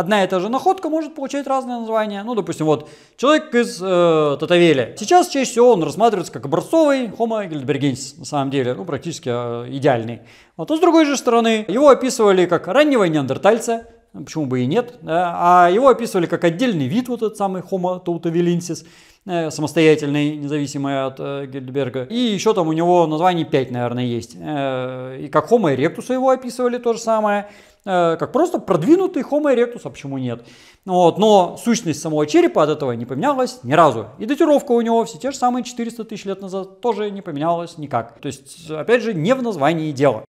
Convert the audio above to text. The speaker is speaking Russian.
Одна и та же находка может получать разные названия. Ну, допустим, вот человек из э, Татавели. Сейчас чаще всего он рассматривается как образцовый Homo heidelbergensis, на самом деле, ну, практически э, идеальный. Вот, а с другой же стороны, его описывали как раннего неандертальца, ну, почему бы и нет, да, а его описывали как отдельный вид, вот этот самый Homo tautavelensis, э, самостоятельный, независимый от э, Гильдберга. И еще там у него названий 5, наверное, есть. Э, и как Homo erectus его описывали то же самое. Э, как просто продвинутый Homo erectus, а почему нет? Вот, но сущность самого черепа от этого не поменялась ни разу. И датировка у него все те же самые 400 тысяч лет назад тоже не поменялась никак. То есть, опять же, не в названии дела.